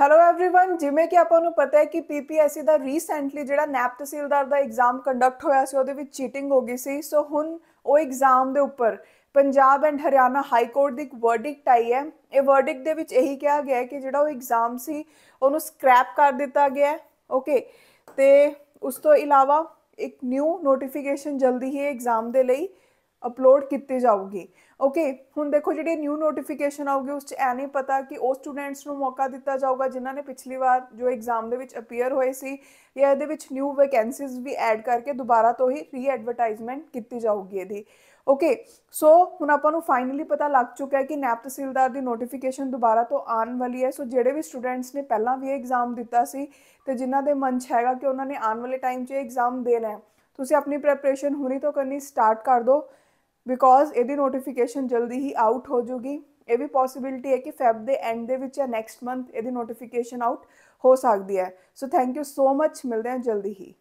hello everyone ਜਿਵੇਂ ਕਿ ਆਪਾਂ ਨੂੰ ਪਤਾ ਹੈ ਕਿ ਪੀਪੀਐਸਸੀ ਦਾ ਰੀਸੈਂਟਲੀ ਜਿਹੜਾ ਨੈਪ ਤਹਿਸੀਲਦਾਰ ਦਾ ਐਗਜ਼ਾਮ ਕੰਡਕਟ ਹੋਇਆ ਸੀ ਉਹਦੇ ਵਿੱਚ ਚੀਟਿੰਗ ਹੋ ਗਈ ਸੀ ਸੋ ਹੁਣ ਉਹ ਐਗਜ਼ਾਮ ਦੇ ਉੱਪਰ Punjab and Haryana high court ਦੀ ਇੱਕ ਵਰਡਿਕਟ ਆਈ ਹੈ ਇਹ ਵਰਡਿਕਟ ਦੇ ਵਿੱਚ ਇਹੀ ਕਿਹਾ ਗਿਆ ਹੈ ਕਿ ਜਿਹੜਾ ਉਹ ਐਗਜ਼ਾਮ ਸੀ ਉਹਨੂੰ ਸਕ੍ਰੈਪ ਕਰ ਦਿੱਤਾ ਗਿਆ ਹੈ ਓਕੇ ਤੇ ਉਸ ਤੋਂ ਇਲਾਵਾ ਇੱਕ ਨਿਊ ਨੋਟੀਫਿਕੇਸ਼ਨ ਜਲਦੀ ਹੀ ਐਗਜ਼ਾਮ ਦੇ ਲਈ अपलोड किए जाऊगी ओके हूँ देखो जी न्यू नोटिफिकेशन आऊगी उस नहीं पता कि उस स्टूडेंट्स को मौका दिता जाऊगा जिन्होंने पिछली बार जो एग्जाम अपीयर हुए थे या न्यू वैकेंसीज भी एड करके दोबारा तो ही रीएडवरटाइजमेंट की जाऊगी यदि ओके सो हूँ आप फाइनली पता लग चुका है कि नैब तहसीलदार की नोटिफिकेशन दोबारा तो आने वाली है सो so, जोड़े भी स्टूडेंट्स ने पहला भी एग्जाम दिता से तो जिन्हें मन च है कि उन्होंने आने वाले टाइम से एग्जाम देना है तो अपनी प्रैपरेशन हूँ तो करनी स्टार्ट कर दो बिकॉज यदि नोटिफिकेशन जल्दी ही आउट हो जाएगी ये भी पॉसिबिलिटी है कि फैब दे एंड दे या नेक्स्ट मंथ यदि नोटिफिकेशन आउट हो सकती है so thank you so much मिलते हैं जल्दी ही